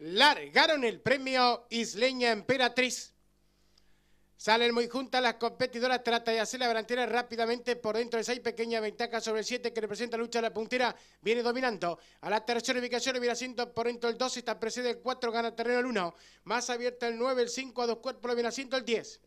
largaron el premio Isleña Emperatriz. Salen muy juntas las competidoras, trata de hacer la delantera rápidamente por dentro de 6, pequeña ventaja sobre el 7 que representa lucha de la puntera, viene dominando. A la tercera ubicación, viene asiento por dentro el 2, está precede el 4, gana terreno el 1, más abierta el 9, el 5, a dos cuerpos, lo viene asiento el 10.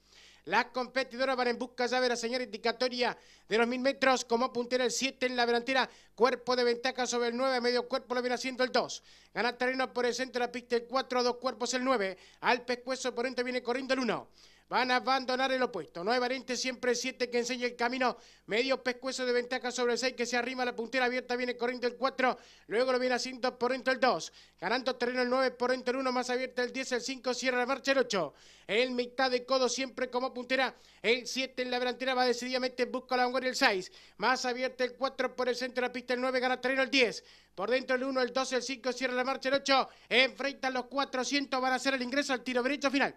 Las competidoras van en busca llave la señora indicatoria de los mil metros como puntera el 7 en la delantera. Cuerpo de ventaja sobre el 9, medio cuerpo lo viene haciendo el 2. Gana terreno por el centro de la pista el 4, dos cuerpos el 9. Al pescuezo oponente viene corriendo el 1 van a abandonar el opuesto. No hay siempre siempre 7 que enseña el camino. Medio pescuezo de ventaja sobre el 6 que se arrima la puntera abierta. Viene corriendo el 4. Luego lo viene haciendo por dentro el 2. Ganando terreno el 9 por dentro el 1. Más abierta el 10. El 5 cierra la marcha el 8. El mitad de codo siempre como puntera. El 7 en la delantera va decididamente. Busca la vanguardia el 6. Más abierta el 4 por el centro de la pista el 9. Gana terreno el 10. Por dentro el 1, el 2, el 5, cierra la marcha el 8. Enfrentan los 400. Van a hacer el ingreso al tiro derecho final.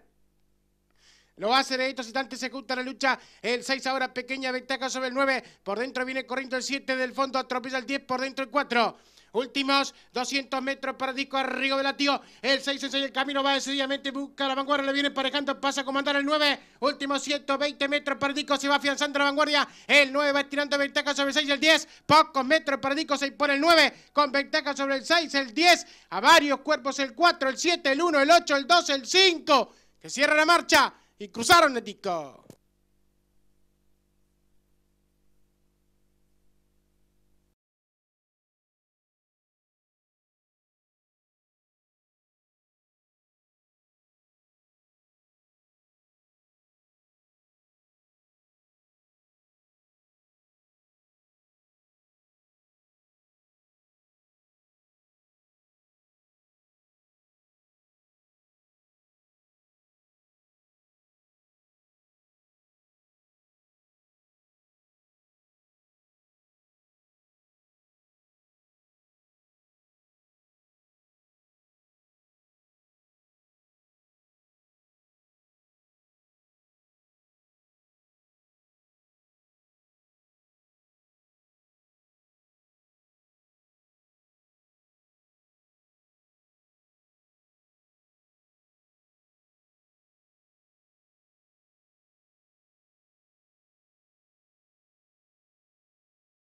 Lo hace en estos instantes, se junta la lucha. El 6 ahora, pequeña ventaja sobre el 9. Por dentro viene corriendo el 7 del fondo, atropella el 10, por dentro el 4. Últimos 200 metros para Disco arriba de latido. El 6 en el camino va decididamente. Busca la vanguardia. Le viene parejando. Pasa a comandar el 9. Últimos 120 metros para Disco. Se va afianzando la vanguardia. El 9 va estirando ventaja sobre el 6 y el 10. Pocos metros para Disco. Se impone el 9. Con ventaja sobre el 6, el 10. A varios cuerpos el 4, el 7, el 1, el 8, el 2, el 5. Que cierra la marcha y cruzaron la disco.